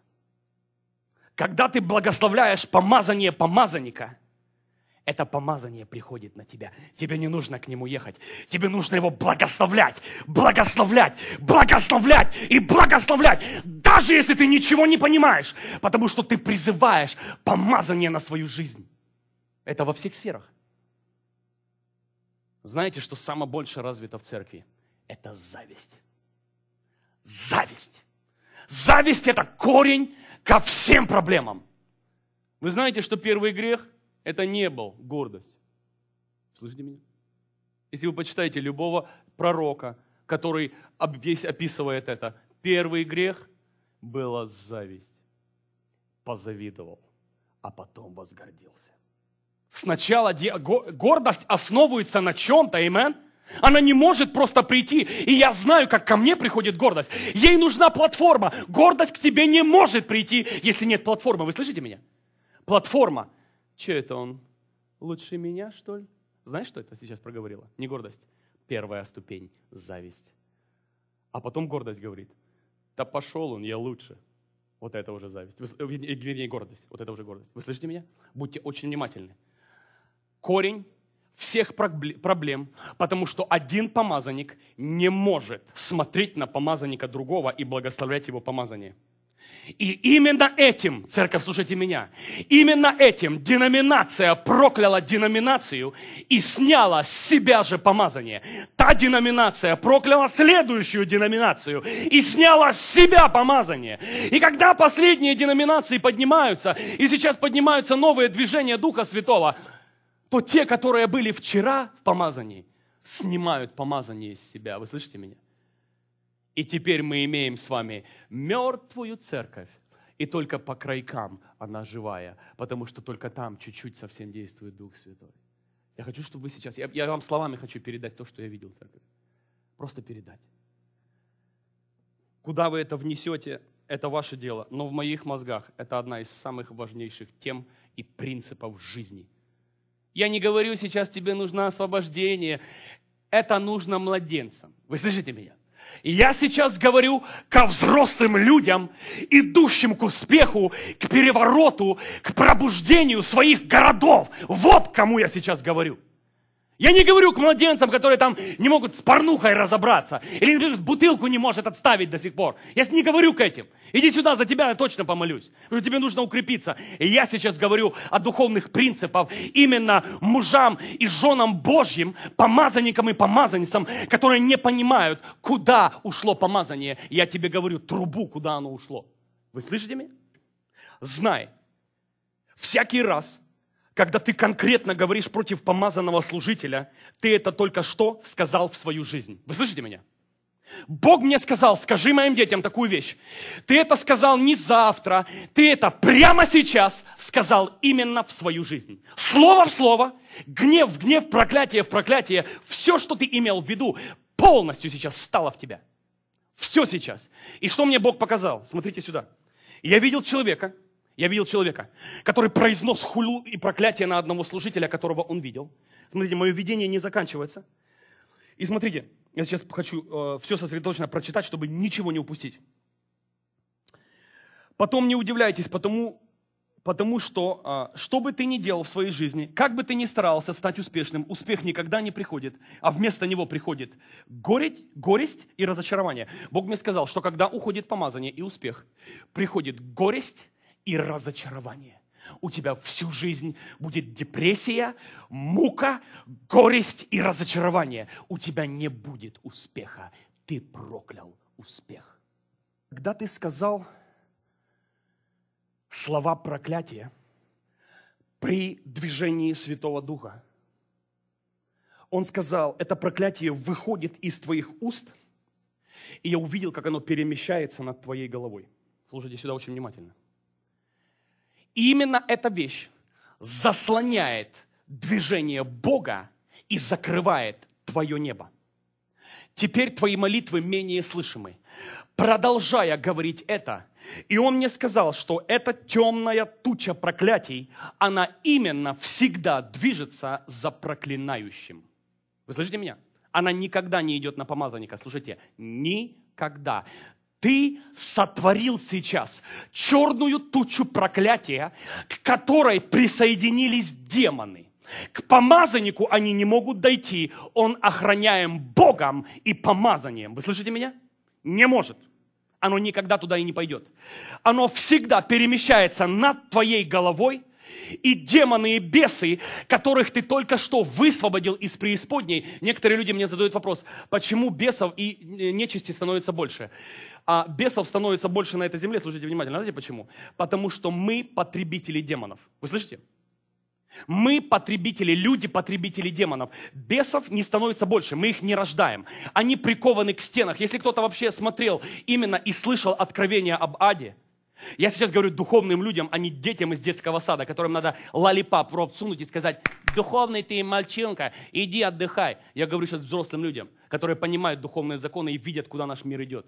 Когда ты благословляешь помазание помазанника, это помазание приходит на тебя. Тебе не нужно к нему ехать. Тебе нужно его благословлять, благословлять, благословлять и благословлять. Даже если ты ничего не понимаешь, потому что ты призываешь помазание на свою жизнь. Это во всех сферах. Знаете, что самое больше развито в церкви? Это зависть. Зависть. Зависть – это корень ко всем проблемам. Вы знаете, что первый грех – это не был гордость. Слышите меня? Если вы почитаете любого пророка, который описывает это, первый грех была зависть. Позавидовал, а потом возгордился. Сначала гордость основывается на чем-то, аминь. Она не может просто прийти. И я знаю, как ко мне приходит гордость. Ей нужна платформа. Гордость к тебе не может прийти, если нет платформы. Вы слышите меня? Платформа. Че это он? Лучше меня, что ли? Знаешь, что это сейчас проговорила? Не гордость. Первая ступень – зависть. А потом гордость говорит. Да пошел он, я лучше. Вот это уже зависть. Вернее, гордость. Вот это уже гордость. Вы слышите меня? Будьте очень внимательны корень всех проблем, потому что один помазанник не может смотреть на помазанника другого и благословлять его помазание. И именно этим, церковь, слушайте меня, именно этим деноминация прокляла деноминацию и сняла с себя же помазание. Та деноминация прокляла следующую деноминацию и сняла с себя помазание. И когда последние деноминации поднимаются, и сейчас поднимаются новые движения Духа Святого – то те, которые были вчера в помазании, снимают помазание из себя. Вы слышите меня? И теперь мы имеем с вами мертвую церковь, и только по крайкам она живая, потому что только там чуть-чуть совсем действует Дух Святой. Я хочу, чтобы вы сейчас, я, я вам словами хочу передать то, что я видел в церкви. Просто передать. Куда вы это внесете, это ваше дело, но в моих мозгах это одна из самых важнейших тем и принципов жизни – я не говорю сейчас, тебе нужно освобождение. Это нужно младенцам. Вы слышите меня? я сейчас говорю ко взрослым людям, идущим к успеху, к перевороту, к пробуждению своих городов. Вот кому я сейчас говорю. Я не говорю к младенцам, которые там не могут с порнухой разобраться, или, например, бутылку не может отставить до сих пор. Я не говорю к этим. Иди сюда, за тебя я точно помолюсь. Потому что тебе нужно укрепиться. И я сейчас говорю о духовных принципах именно мужам и женам Божьим, помазанникам и помазанницам, которые не понимают, куда ушло помазание. Я тебе говорю трубу, куда оно ушло. Вы слышите меня? Знай, всякий раз, когда ты конкретно говоришь против помазанного служителя, ты это только что сказал в свою жизнь. Вы слышите меня? Бог мне сказал, скажи моим детям такую вещь. Ты это сказал не завтра, ты это прямо сейчас сказал именно в свою жизнь. Слово в слово, гнев в гнев, проклятие в проклятие, все, что ты имел в виду, полностью сейчас стало в тебя. Все сейчас. И что мне Бог показал? Смотрите сюда. Я видел человека, я видел человека, который произнос хулю и проклятие на одного служителя, которого он видел. Смотрите, мое видение не заканчивается. И смотрите, я сейчас хочу э, все сосредоточенно прочитать, чтобы ничего не упустить. Потом не удивляйтесь, потому, потому что, э, что бы ты ни делал в своей жизни, как бы ты ни старался стать успешным, успех никогда не приходит, а вместо него приходит гореть, горесть и разочарование. Бог мне сказал, что когда уходит помазание и успех, приходит горесть и разочарование. У тебя всю жизнь будет депрессия, мука, горесть и разочарование. У тебя не будет успеха. Ты проклял успех. Когда ты сказал слова проклятия при движении Святого Духа, он сказал, это проклятие выходит из твоих уст, и я увидел, как оно перемещается над твоей головой. Слушайте сюда очень внимательно именно эта вещь заслоняет движение Бога и закрывает твое небо. Теперь твои молитвы менее слышимы. Продолжая говорить это, и он мне сказал, что эта темная туча проклятий, она именно всегда движется за проклинающим. Вы слышите меня? Она никогда не идет на помазанника. Слушайте, никогда ты сотворил сейчас черную тучу проклятия, к которой присоединились демоны. К помазаннику они не могут дойти, он охраняем Богом и помазанием. Вы слышите меня? Не может. Оно никогда туда и не пойдет. Оно всегда перемещается над твоей головой, и демоны, и бесы, которых ты только что высвободил из преисподней. Некоторые люди мне задают вопрос, почему бесов и э, нечисти становится больше? А бесов становится больше на этой земле, слушайте внимательно, знаете почему? Потому что мы потребители демонов. Вы слышите? Мы потребители, люди потребители демонов. Бесов не становится больше, мы их не рождаем. Они прикованы к стенах. Если кто-то вообще смотрел именно и слышал откровение об аде, я сейчас говорю духовным людям, а не детям из детского сада, которым надо лалипап в рот сунуть и сказать, духовный ты мальчонка, иди отдыхай. Я говорю сейчас взрослым людям, которые понимают духовные законы и видят, куда наш мир идет.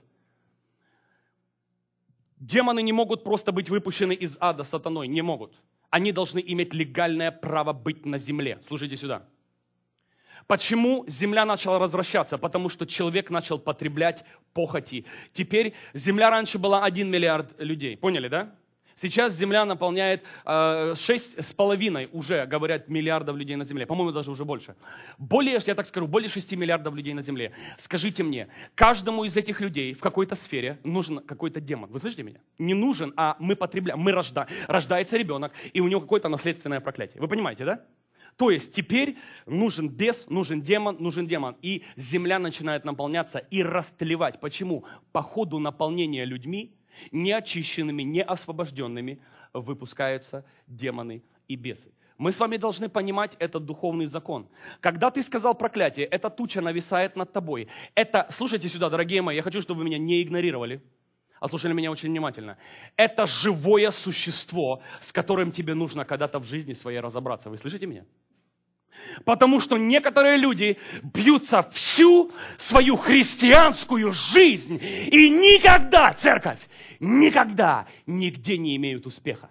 Демоны не могут просто быть выпущены из ада сатаной, не могут. Они должны иметь легальное право быть на земле. Слушайте сюда. Почему земля начала развращаться? Потому что человек начал потреблять похоти. Теперь земля раньше была 1 миллиард людей. Поняли, да? Сейчас земля наполняет э, 6,5 уже, говорят, миллиардов людей на земле. По-моему, даже уже больше. Более, я так скажу, более 6 миллиардов людей на земле. Скажите мне, каждому из этих людей в какой-то сфере нужен какой-то демон. Вы слышите меня? Не нужен, а мы потребляем. Мы рожда... Рождается ребенок, и у него какое-то наследственное проклятие. Вы понимаете, да? То есть теперь нужен бес, нужен демон, нужен демон. И земля начинает наполняться и растлевать. Почему? По ходу наполнения людьми, неочищенными, неосвобожденными, выпускаются демоны и бесы. Мы с вами должны понимать этот духовный закон. Когда ты сказал проклятие, эта туча нависает над тобой. Это, слушайте сюда, дорогие мои, я хочу, чтобы вы меня не игнорировали, а слушали меня очень внимательно. Это живое существо, с которым тебе нужно когда-то в жизни своей разобраться. Вы слышите меня? Потому что некоторые люди бьются всю свою христианскую жизнь и никогда, церковь, никогда, нигде не имеют успеха.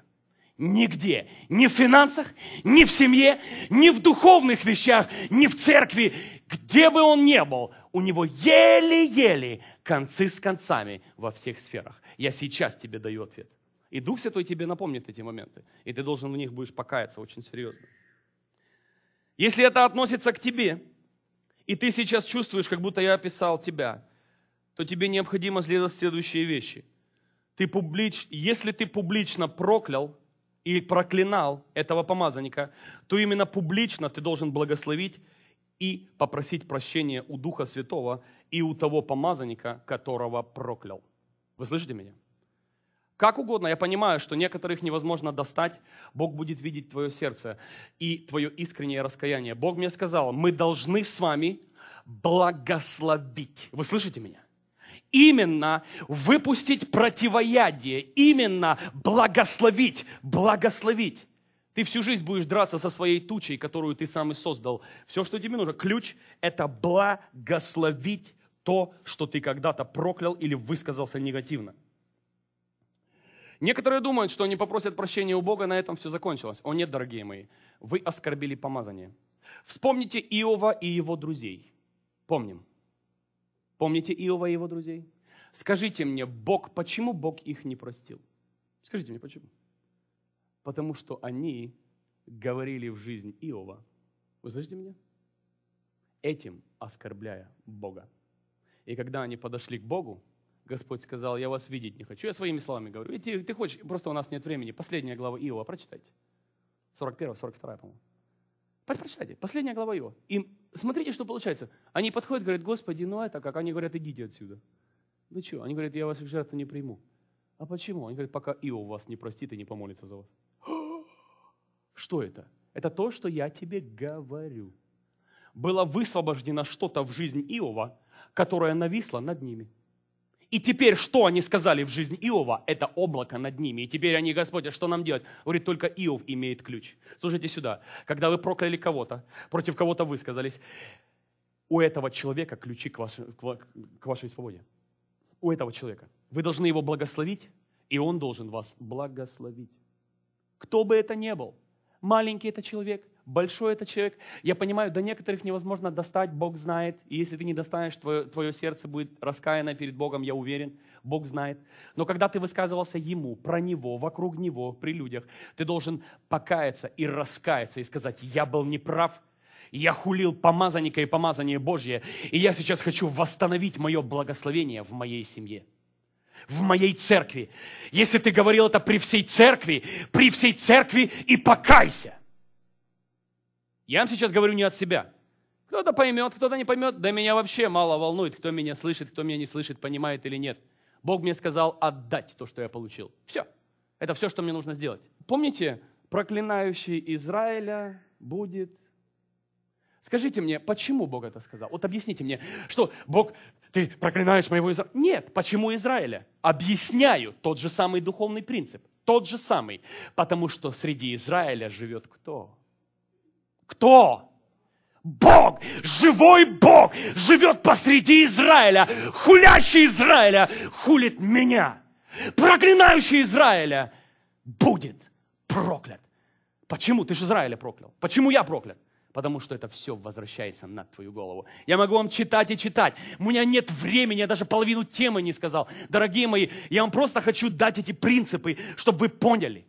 Нигде. Ни в финансах, ни в семье, ни в духовных вещах, ни в церкви. Где бы он ни был, у него еле-еле концы с концами во всех сферах. Я сейчас тебе даю ответ. И Дух Святой тебе напомнит эти моменты. И ты должен в них будешь покаяться очень серьезно. Если это относится к тебе, и ты сейчас чувствуешь, как будто я описал тебя, то тебе необходимо сделать следующие вещи. Ты публич... Если ты публично проклял и проклинал этого помазанника, то именно публично ты должен благословить и попросить прощения у Духа Святого и у того помазанника, которого проклял. Вы слышите меня? как угодно. Я понимаю, что некоторых невозможно достать. Бог будет видеть твое сердце и твое искреннее раскаяние. Бог мне сказал, мы должны с вами благословить. Вы слышите меня? Именно выпустить противоядие, именно благословить, благословить. Ты всю жизнь будешь драться со своей тучей, которую ты сам и создал. Все, что тебе нужно, ключ – это благословить то, что ты когда-то проклял или высказался негативно. Некоторые думают, что они попросят прощения у Бога, на этом все закончилось. О нет, дорогие мои, вы оскорбили помазание. Вспомните Иова и его друзей. Помним. Помните Иова и его друзей? Скажите мне, Бог, почему Бог их не простил? Скажите мне, почему? Потому что они говорили в жизнь Иова. Вы слышите меня? Этим оскорбляя Бога. И когда они подошли к Богу, Господь сказал, я вас видеть не хочу. Я своими словами говорю. иди, ты, ты хочешь, просто у нас нет времени. Последняя глава Иова, прочитайте. 41, 42, по-моему. Прочитайте, последняя глава Иова. И смотрите, что получается. Они подходят, говорят, Господи, ну это как? Они говорят, идите отсюда. Ну что? Они говорят, я вас в жертву не приму. А почему? Они говорят, пока Иов вас не простит и не помолится за вас. Что это? Это то, что я тебе говорю. Было высвобождено что-то в жизнь Иова, которое нависло над ними – и теперь что они сказали в жизнь Иова? Это облако над ними. И теперь они, Господь, а что нам делать? Говорит, только Иов имеет ключ. Слушайте сюда. Когда вы прокляли кого-то, против кого-то высказались, у этого человека ключи к вашей, к вашей свободе. У этого человека. Вы должны его благословить, и он должен вас благословить. Кто бы это ни был, маленький это человек, большой это человек. Я понимаю, до некоторых невозможно достать, Бог знает. И если ты не достанешь, твое, твое сердце будет раскаяно перед Богом, я уверен, Бог знает. Но когда ты высказывался Ему, про Него, вокруг Него, при людях, ты должен покаяться и раскаяться, и сказать, я был неправ, я хулил помазанника и помазание Божье, и я сейчас хочу восстановить мое благословение в моей семье в моей церкви. Если ты говорил это при всей церкви, при всей церкви и покайся. Я вам сейчас говорю не от себя. Кто-то поймет, кто-то не поймет. Да меня вообще мало волнует, кто меня слышит, кто меня не слышит, понимает или нет. Бог мне сказал отдать то, что я получил. Все. Это все, что мне нужно сделать. Помните, проклинающий Израиля будет... Скажите мне, почему Бог это сказал? Вот объясните мне, что Бог, ты проклинаешь моего Израиля? Нет, почему Израиля? Объясняю тот же самый духовный принцип, тот же самый. Потому что среди Израиля живет кто? Кто? Бог, живой Бог, живет посреди Израиля, хулящий Израиля хулит меня, проклинающий Израиля будет проклят. Почему? Ты же Израиля проклял. Почему я проклят? Потому что это все возвращается на твою голову. Я могу вам читать и читать. У меня нет времени, я даже половину темы не сказал. Дорогие мои, я вам просто хочу дать эти принципы, чтобы вы поняли.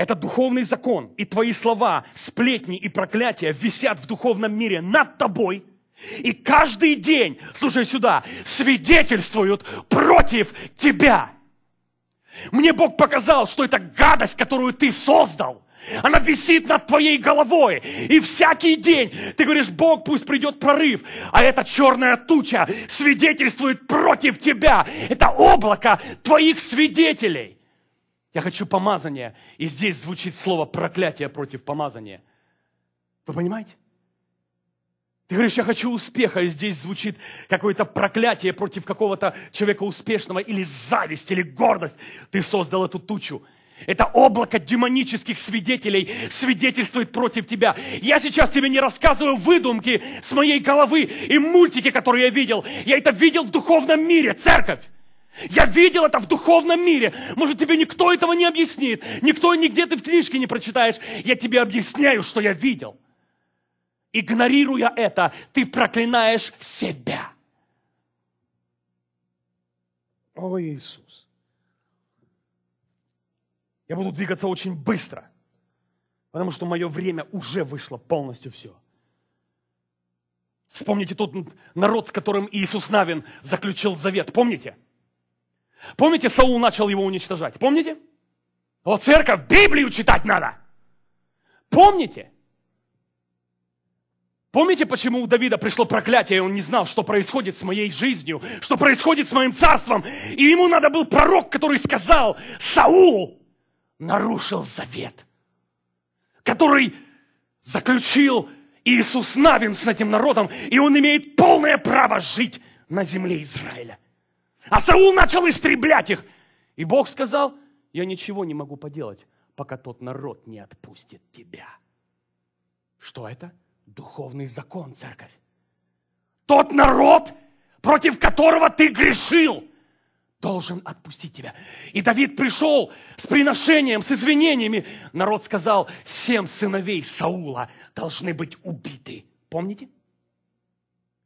Это духовный закон. И твои слова, сплетни и проклятия висят в духовном мире над тобой. И каждый день, слушай сюда, свидетельствуют против тебя. Мне Бог показал, что это гадость, которую ты создал. Она висит над твоей головой. И всякий день ты говоришь, Бог, пусть придет прорыв. А эта черная туча свидетельствует против тебя. Это облако твоих свидетелей. Я хочу помазания. И здесь звучит слово проклятие против помазания. Вы понимаете? Ты говоришь, я хочу успеха, и здесь звучит какое-то проклятие против какого-то человека успешного, или зависть, или гордость. Ты создал эту тучу. Это облако демонических свидетелей свидетельствует против тебя. Я сейчас тебе не рассказываю выдумки с моей головы и мультики, которые я видел. Я это видел в духовном мире, церковь. Я видел это в духовном мире. Может, тебе никто этого не объяснит. Никто нигде ты в книжке не прочитаешь. Я тебе объясняю, что я видел. Игнорируя это, ты проклинаешь себя. О, Иисус. Я буду двигаться очень быстро, потому что мое время уже вышло полностью все. Вспомните тот народ, с которым Иисус Навин заключил завет. Помните? Помните, Саул начал его уничтожать? Помните? О, церковь, Библию читать надо! Помните? Помните, почему у Давида пришло проклятие, и он не знал, что происходит с моей жизнью, что происходит с моим царством? И ему надо был пророк, который сказал, Саул нарушил завет, который заключил Иисус Навин с этим народом, и он имеет полное право жить на земле Израиля. А Саул начал истреблять их. И Бог сказал, я ничего не могу поделать, пока тот народ не отпустит тебя. Что это? Духовный закон, церковь. Тот народ, против которого ты грешил, должен отпустить тебя. И Давид пришел с приношением, с извинениями. Народ сказал, семь сыновей Саула должны быть убиты. Помните?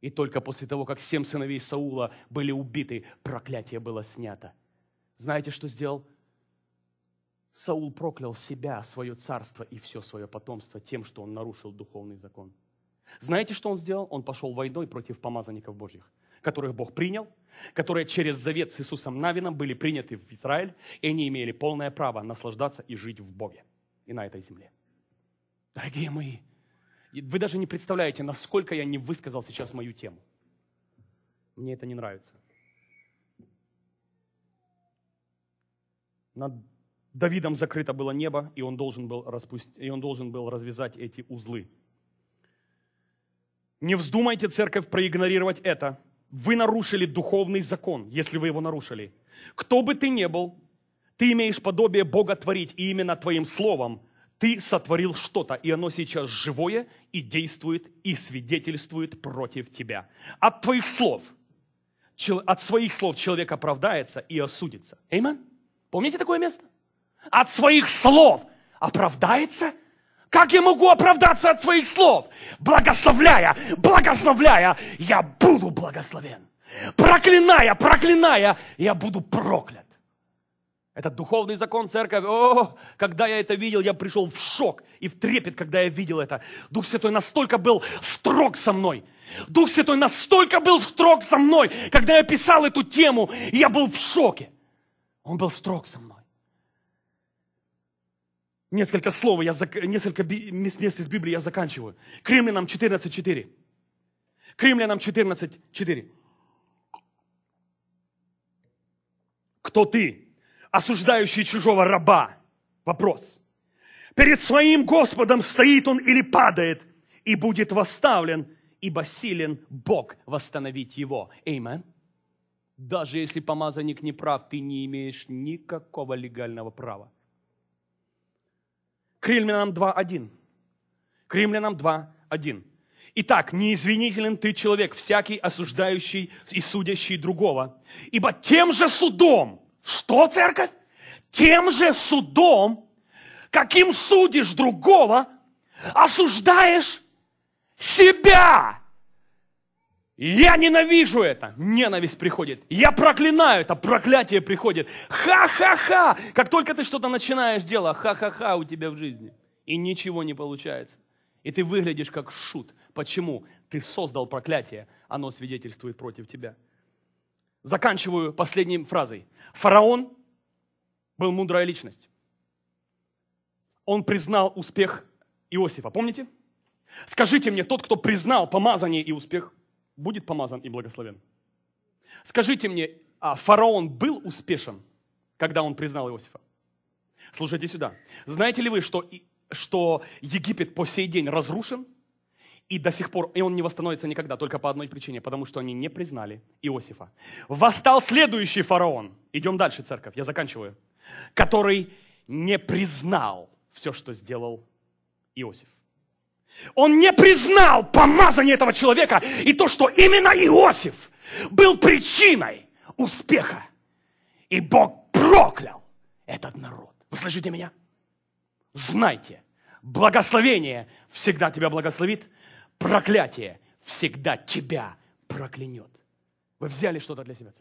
И только после того, как семь сыновей Саула были убиты, проклятие было снято. Знаете, что сделал? Саул проклял себя, свое царство и все свое потомство тем, что он нарушил духовный закон. Знаете, что он сделал? Он пошел войной против помазанников Божьих, которых Бог принял, которые через завет с Иисусом Навином были приняты в Израиль, и они имели полное право наслаждаться и жить в Боге и на этой земле. Дорогие мои, вы даже не представляете, насколько я не высказал сейчас мою тему. Мне это не нравится. Над Давидом закрыто было небо, и он должен был, распусть... и он должен был развязать эти узлы. Не вздумайте, церковь, проигнорировать это. Вы нарушили духовный закон, если вы его нарушили. Кто бы ты ни был, ты имеешь подобие Бога творить, и именно твоим словом – ты сотворил что-то, и оно сейчас живое и действует, и свидетельствует против тебя. От твоих слов, от своих слов человек оправдается и осудится. Эйман? Помните такое место? От своих слов оправдается как я могу оправдаться от своих слов? Благословляя, благословляя, я буду благословен. Проклиная, проклиная, я буду проклят. Это духовный закон церкви. О, когда я это видел, я пришел в шок и в трепет, когда я видел это. Дух Святой настолько был строг со мной. Дух Святой настолько был строг со мной, когда я писал эту тему, и я был в шоке. Он был строг со мной. Несколько слов, я зак... несколько би... мест из Библии я заканчиваю. К римлянам 14.4. К римлянам 14.4. Кто ты? осуждающий чужого раба. Вопрос. Перед своим Господом стоит он или падает, и будет восставлен, ибо силен Бог восстановить его. Эймен. Даже если помазанник не прав, ты не имеешь никакого легального права. К римлянам 2.1. К римлянам 2.1. Итак, неизвинителен ты человек, всякий осуждающий и судящий другого. Ибо тем же судом, что церковь? Тем же судом, каким судишь другого, осуждаешь себя. Я ненавижу это. Ненависть приходит. Я проклинаю это. Проклятие приходит. Ха-ха-ха. Как только ты что-то начинаешь делать, ха-ха-ха у тебя в жизни. И ничего не получается. И ты выглядишь как шут. Почему? Ты создал проклятие. Оно свидетельствует против тебя. Заканчиваю последней фразой. Фараон был мудрая личность. Он признал успех Иосифа. Помните? Скажите мне, тот, кто признал помазание и успех, будет помазан и благословен. Скажите мне, а фараон был успешен, когда он признал Иосифа? Слушайте сюда. Знаете ли вы, что, что Египет по сей день разрушен и до сих пор, и он не восстановится никогда, только по одной причине, потому что они не признали Иосифа. Восстал следующий фараон, идем дальше, церковь, я заканчиваю, который не признал все, что сделал Иосиф. Он не признал помазание этого человека и то, что именно Иосиф был причиной успеха. И Бог проклял этот народ. Вы слышите меня? Знайте, благословение всегда тебя благословит, проклятие всегда тебя проклянет. Вы взяли что-то для себя,